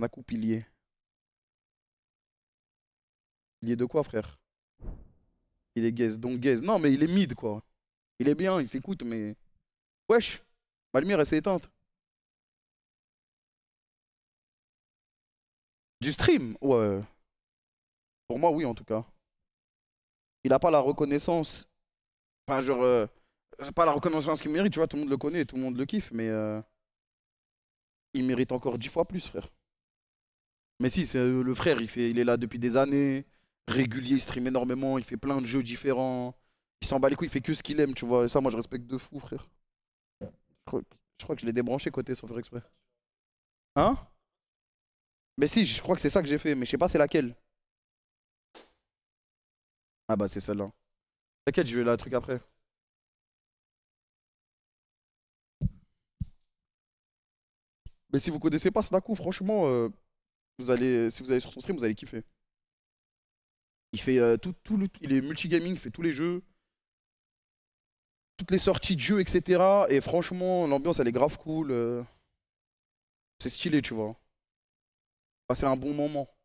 un Il pilier Pilier de quoi, frère Il est gaze, donc gaze. Non, mais il est mid, quoi. Il est bien, il s'écoute, mais. Wesh Ma lumière, elle s'est Du stream Ouais. Pour moi, oui, en tout cas. Il n'a pas la reconnaissance. Enfin, genre. Euh, pas la reconnaissance qu'il mérite, tu vois. Tout le monde le connaît, tout le monde le kiffe, mais. Euh, il mérite encore dix fois plus, frère. Mais si, c'est euh, le frère, il, fait, il est là depuis des années, régulier, il stream énormément, il fait plein de jeux différents. Il s'en bat les couilles, il fait que ce qu'il aime, tu vois. ça, moi, je respecte de fou, frère. Je crois, que je l'ai débranché côté sans faire exprès. Hein Mais si, je crois que c'est ça que j'ai fait, mais je sais pas c'est laquelle. Ah bah, c'est celle-là. T'inquiète, je vais la truc après. Mais si vous connaissez pas Snaku, franchement. Euh, vous allez, si vous allez sur son stream, vous allez kiffer. Il fait euh, tout, tout il est multigaming, il fait tous les jeux, toutes les sorties de jeux, etc. Et franchement, l'ambiance elle est grave cool. Euh. C'est stylé, tu vois. C'est un bon moment.